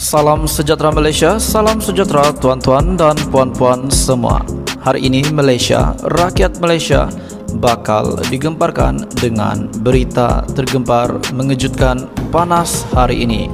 Salam sejahtera Malaysia, salam sejahtera tuan-tuan dan puan-puan semua. Hari ini Malaysia, rakyat Malaysia bakal digemparkan dengan berita tergempar mengejutkan panas hari ini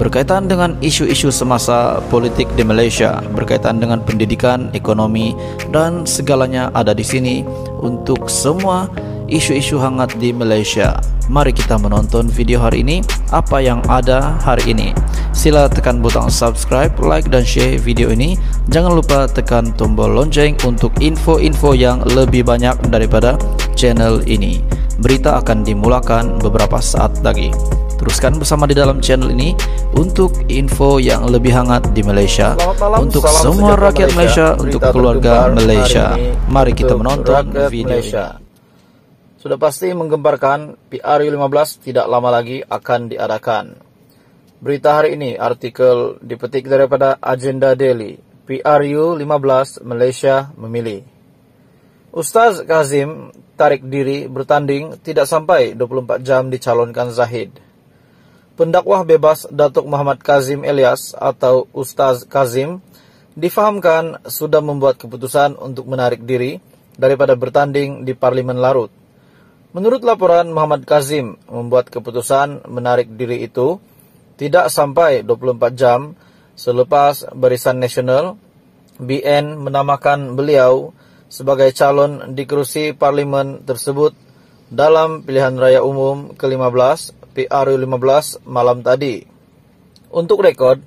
berkaitan dengan isu-isu semasa politik di Malaysia, berkaitan dengan pendidikan, ekonomi dan segalanya ada di sini untuk semua isu-isu hangat di Malaysia. Mari kita menonton video hari ini, apa yang ada hari ini. Sila tekan butang subscribe, like, dan share video ini. Jangan lupa tekan tombol lonceng untuk info-info yang lebih banyak daripada channel ini. Berita akan dimulakan beberapa saat lagi. Teruskan bersama di dalam channel ini untuk info yang lebih hangat di Malaysia, malam, untuk semua rakyat Malaysia, Malaysia untuk keluarga Malaysia. Mari kita menonton video ini sudah pasti menggemparkan PRU 15 tidak lama lagi akan diadakan. Berita hari ini artikel dipetik daripada Agenda Daily. PRU 15 Malaysia memilih. Ustaz Kazim tarik diri bertanding tidak sampai 24 jam dicalonkan Zahid. Pendakwah bebas Datuk Muhammad Kazim Elias atau Ustaz Kazim difahamkan sudah membuat keputusan untuk menarik diri daripada bertanding di Parlimen Larut Menurut laporan Muhammad Kazim, membuat keputusan menarik diri itu tidak sampai 24 jam selepas barisan nasional, BN menamakan beliau sebagai calon di kursi parlemen tersebut dalam pilihan raya umum ke-15 PRU15 malam tadi. Untuk rekod,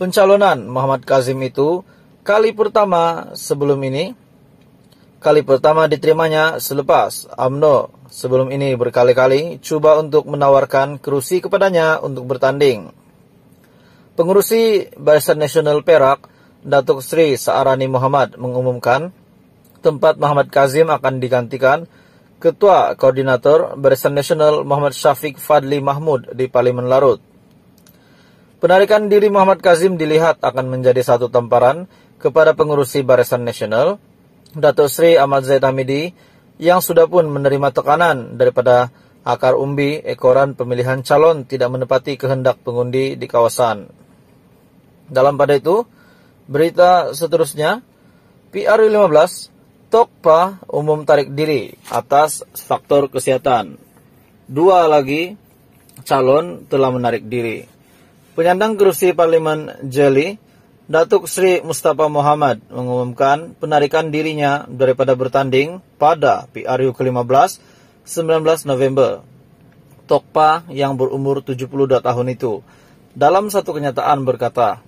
pencalonan Muhammad Kazim itu kali pertama sebelum ini kali pertama diterimanya selepas AMNO sebelum ini berkali-kali cuba untuk menawarkan kerusi kepadanya untuk bertanding. Pengurusi Barisan Nasional Perak, Datuk Sri Saarani Muhammad mengumumkan tempat Muhammad Kazim akan digantikan Ketua Koordinator Barisan Nasional Muhammad Syafiq Fadli Mahmud di Parlimen Larut. Penarikan diri Muhammad Kazim dilihat akan menjadi satu tamparan kepada pengurusi Barisan Nasional Dato Sri Ahmad Zaid Hamidi yang sudah pun menerima tekanan daripada akar umbi ekoran pemilihan calon tidak menepati kehendak pengundi di kawasan. Dalam pada itu, berita seterusnya, PR 15 Tokpa umum tarik diri atas faktor kesehatan. Dua lagi calon telah menarik diri. Penyandang kursi parlimen Jeli Datuk Sri Mustafa Muhammad mengumumkan penarikan dirinya daripada bertanding pada PRU ke-15 19 November. Tokpa yang berumur 72 tahun itu dalam satu kenyataan berkata,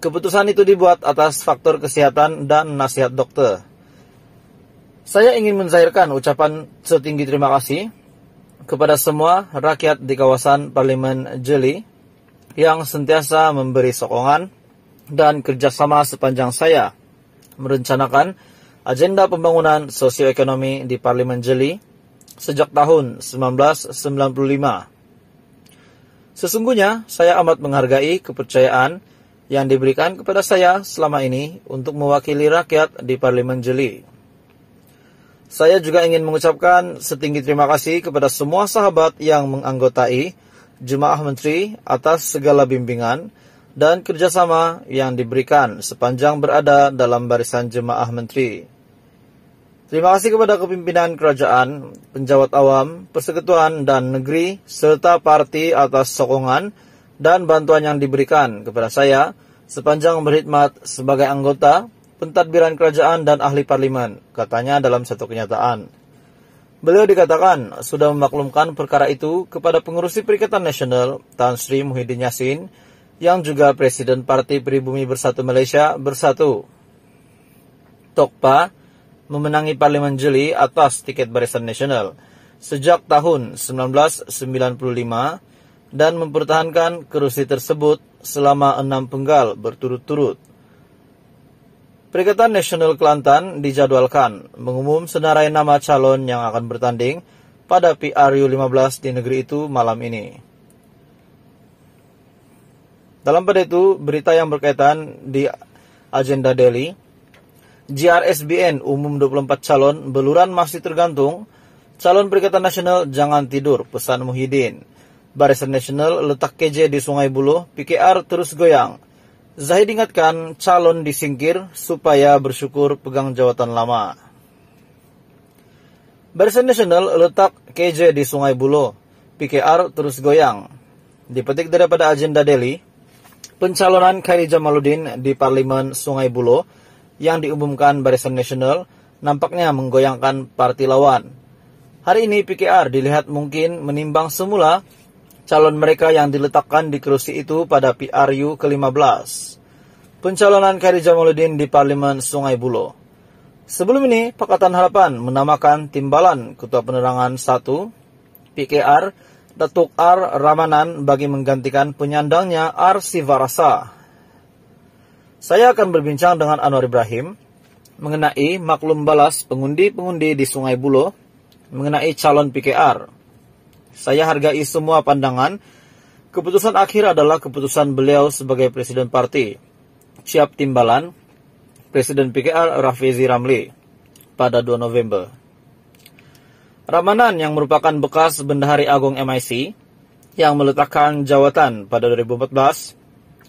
keputusan itu dibuat atas faktor kesehatan dan nasihat dokter. Saya ingin mencairkan ucapan setinggi terima kasih kepada semua rakyat di kawasan Parlimen Jeli yang sentiasa memberi sokongan dan kerjasama sepanjang saya merencanakan agenda pembangunan sosioekonomi di Parlimen Jeli sejak tahun 1995. Sesungguhnya, saya amat menghargai kepercayaan yang diberikan kepada saya selama ini untuk mewakili rakyat di Parlimen Jeli. Saya juga ingin mengucapkan setinggi terima kasih kepada semua sahabat yang menganggotai Jemaah Menteri atas segala bimbingan, dan kerjasama yang diberikan sepanjang berada dalam barisan jemaah menteri. Terima kasih kepada kepimpinan kerajaan, penjawat awam, persekutuan dan negeri, serta parti atas sokongan dan bantuan yang diberikan kepada saya sepanjang berkhidmat sebagai anggota, pentadbiran kerajaan dan ahli parlimen, katanya dalam satu kenyataan. Beliau dikatakan sudah memaklumkan perkara itu kepada pengurusi Perikatan Nasional Tan Sri Muhyiddin Yassin yang juga Presiden Parti Pribumi Bersatu Malaysia Bersatu. Tokpa memenangi Parlimen Jeli atas tiket Barisan Nasional sejak tahun 1995 dan mempertahankan kerusi tersebut selama enam penggal berturut-turut. Perikatan Nasional Kelantan dijadwalkan mengumum senarai nama calon yang akan bertanding pada PRU 15 di negeri itu malam ini. Dalam pada itu, berita yang berkaitan di agenda Delhi, JRSBN umum 24 calon, beluran masih tergantung, calon Perikatan Nasional jangan tidur, pesan Muhyiddin. Barisan Nasional letak KJ di Sungai Buloh, PKR terus goyang. Zahid ingatkan calon disingkir supaya bersyukur pegang jawatan lama. Barisan Nasional letak KJ di Sungai Buloh, PKR terus goyang. Dipetik daripada agenda Delhi, Pencalonan Khairi Jamaluddin di Parlemen Sungai Buloh yang diumumkan Barisan Nasional nampaknya menggoyangkan parti lawan. Hari ini PKR dilihat mungkin menimbang semula calon mereka yang diletakkan di kerusi itu pada PRU ke-15. Pencalonan Khairi Jamaluddin di Parlemen Sungai Buloh. Sebelum ini, Pakatan Harapan menamakan Timbalan Ketua Penerangan 1, PKR, Datuk Ar Ramanan bagi menggantikan penyandangnya Ar Sivarasa. Saya akan berbincang dengan Anwar Ibrahim mengenai maklum balas pengundi-pengundi di Sungai Buloh mengenai calon PKR. Saya hargai semua pandangan. Keputusan akhir adalah keputusan beliau sebagai Presiden Parti. Siap Timbalan, Presiden PKR Rafizi Ramli, pada 2 November Ramanan yang merupakan bekas Bendahari Agung MIC yang meletakkan jawatan pada 2014,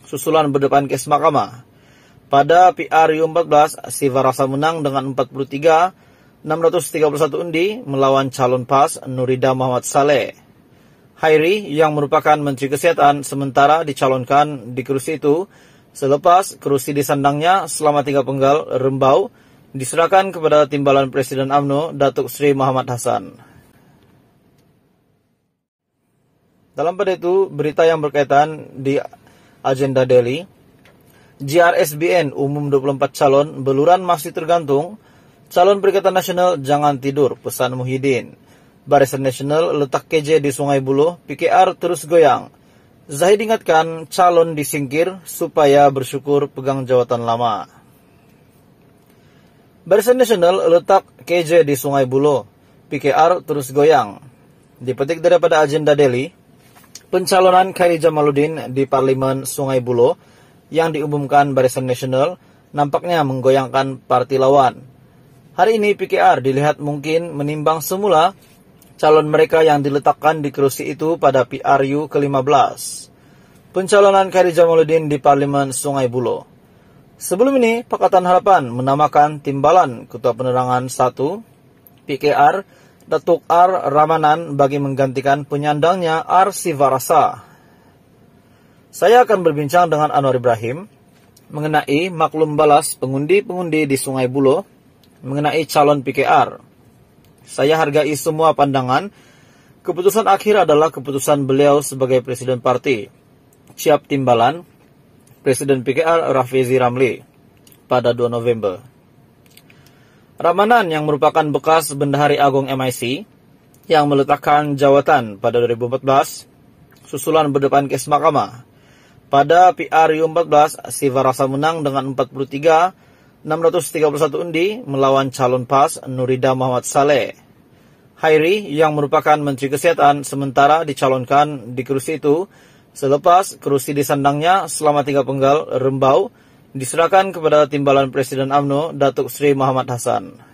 susulan berdepan kes mahkamah. Pada PRU 14, Siva Rasa menang dengan 43, 631 undi melawan calon PAS Nurida Muhammad Saleh. Hairi yang merupakan Menteri Kesehatan sementara dicalonkan di kursi itu selepas kursi disandangnya selama tiga penggal Rembau diserahkan kepada Timbalan Presiden AMNO Datuk Sri Muhammad Hasan. Dalam pada itu, berita yang berkaitan di agenda Delhi, GRSBN umum 24 calon beluran masih tergantung, calon Perikatan Nasional jangan tidur, pesan Muhyiddin. Barisan Nasional letak KJ di Sungai Buloh, PKR terus goyang. Zahid ingatkan calon disingkir supaya bersyukur pegang jawatan lama. Barisan Nasional letak KJ di Sungai Buloh. PKR terus goyang. Dipetik daripada agenda Delhi, pencalonan Khairi Jamaluddin di Parlimen Sungai Buloh yang diumumkan Barisan Nasional nampaknya menggoyangkan parti lawan. Hari ini PKR dilihat mungkin menimbang semula calon mereka yang diletakkan di kerusi itu pada PRU ke-15. Pencalonan Khairi Jamaluddin di Parlimen Sungai Buloh. Sebelum ini, Pakatan Harapan menamakan Timbalan Ketua Penerangan 1, PKR, Datuk R. Ramanan bagi menggantikan penyandangnya R. Sivarasa. Saya akan berbincang dengan Anwar Ibrahim mengenai maklum balas pengundi-pengundi di Sungai Buloh mengenai calon PKR. Saya hargai semua pandangan. Keputusan akhir adalah keputusan beliau sebagai presiden parti. Siap timbalan, Presiden PKR Rafizi Ramli pada 2 November. Ramanan yang merupakan bekas Bendahari Agung MIC yang meletakkan jawatan pada 2014 susulan berdepan kes mahkamah. Pada PRU 14, Siva Rasa menang dengan 43 631 undi melawan calon PAS Nurida Muhammad Saleh. Hairi yang merupakan Menteri Kesehatan sementara dicalonkan di kursi itu Selepas kerusi disandangnya selama tiga penggal rembau, diserahkan kepada timbalan Presiden AMNO Datuk Sri Muhammad Hasan.